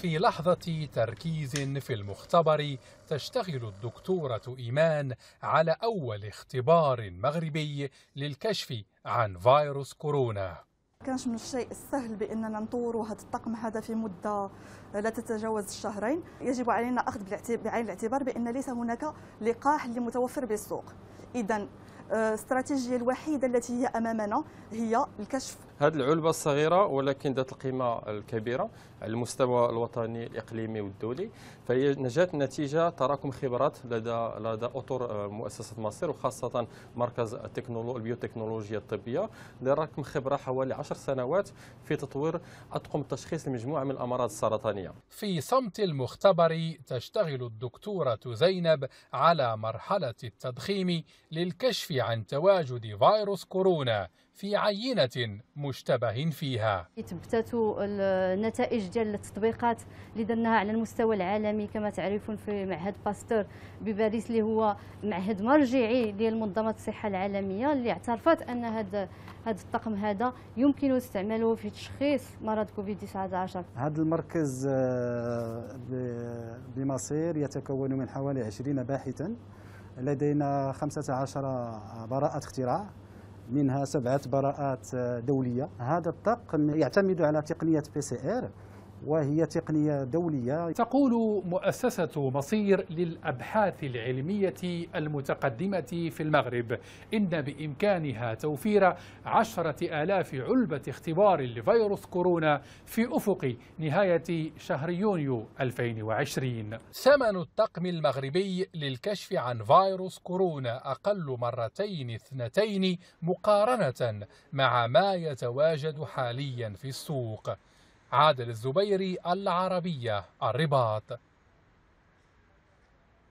في لحظة تركيز في المختبر تشتغل الدكتورة إيمان على أول اختبار مغربي للكشف عن فيروس كورونا كانش من الشيء السهل باننا نطوروا هذا الطقم هذا في مده لا تتجاوز الشهرين يجب علينا اخذ بعين الاعتبار بان ليس هناك لقاح اللي متوفر بالسوق اذا الاستراتيجيه الوحيده التي هي امامنا هي الكشف هذه العلبه الصغيره ولكن ذات القيمه الكبيره على المستوى الوطني الاقليمي والدولي فهي نجات نتيجه تراكم خبرات لدى لدى اطر مؤسسه مصير وخاصه مركز التكنولو البيوتكنولوجيا الطبيه لراكم خبره حوالي 10 سنوات في تطوير اطقم تشخيص لمجموعه من الامراض السرطانيه. في صمت المختبر تشتغل الدكتوره زينب على مرحله التضخيم للكشف عن تواجد فيروس كورونا في عينة مشتبه فيها تبتاتوا النتائج ديال التطبيقات اللي درناها على المستوى العالمي كما تعرفون في معهد باستور بباريس اللي هو معهد مرجعي منظمة الصحة العالمية اللي اعترفت أن هذا هذا الطقم هذا يمكن استعماله في تشخيص مرض كوفيد 19 هذا المركز آه، بمصير يتكون من حوالي 20 باحثا لدينا 15 براءة اختراع منها سبعة براءات دولية هذا الطاقم يعتمد على تقنية PCR وهي تقنية دولية تقول مؤسسة مصير للأبحاث العلمية المتقدمة في المغرب إن بإمكانها توفير عشرة آلاف علبة اختبار لفيروس كورونا في أفق نهاية شهر يونيو 2020 ثمن الطقم المغربي للكشف عن فيروس كورونا أقل مرتين اثنتين مقارنة مع ما يتواجد حاليا في السوق عادل الزبيري العربية الرباط